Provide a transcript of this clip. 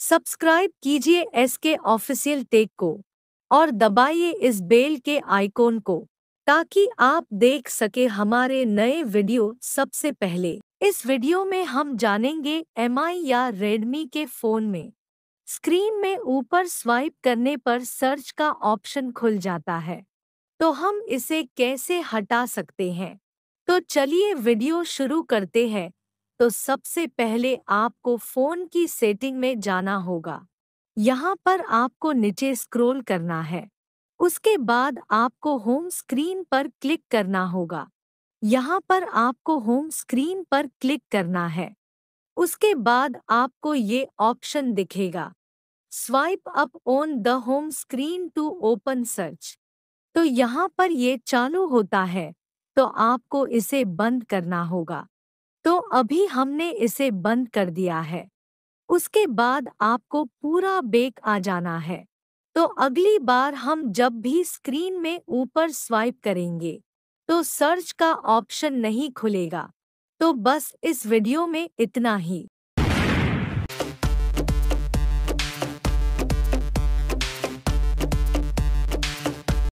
subscribe कीजिए S के official take को और दबाइए इस बेल के आइकॉन को ताकि आप देख सके हमारे नए वीडियो सबसे पहले इस वीडियो में हम जानेंगे एम या रेडमी के फ़ोन में स्क्रीन में ऊपर स्वाइप करने पर सर्च का ऑप्शन खुल जाता है तो हम इसे कैसे हटा सकते हैं तो चलिए वीडियो शुरू करते हैं तो सबसे पहले आपको फ़ोन की सेटिंग में जाना होगा यहाँ पर आपको नीचे स्क्रॉल करना है उसके बाद आपको होम स्क्रीन पर क्लिक करना होगा यहाँ पर आपको होम स्क्रीन पर क्लिक करना है उसके बाद आपको ये ऑप्शन दिखेगा swipe up on the home screen to open search तो यहाँ पर ये चालू होता है तो आपको इसे बंद करना होगा अभी हमने इसे बंद कर दिया है उसके बाद आपको पूरा बेक आ जाना है तो अगली बार हम जब भी स्क्रीन में ऊपर स्वाइप करेंगे तो सर्च का ऑप्शन नहीं खुलेगा तो बस इस वीडियो में इतना ही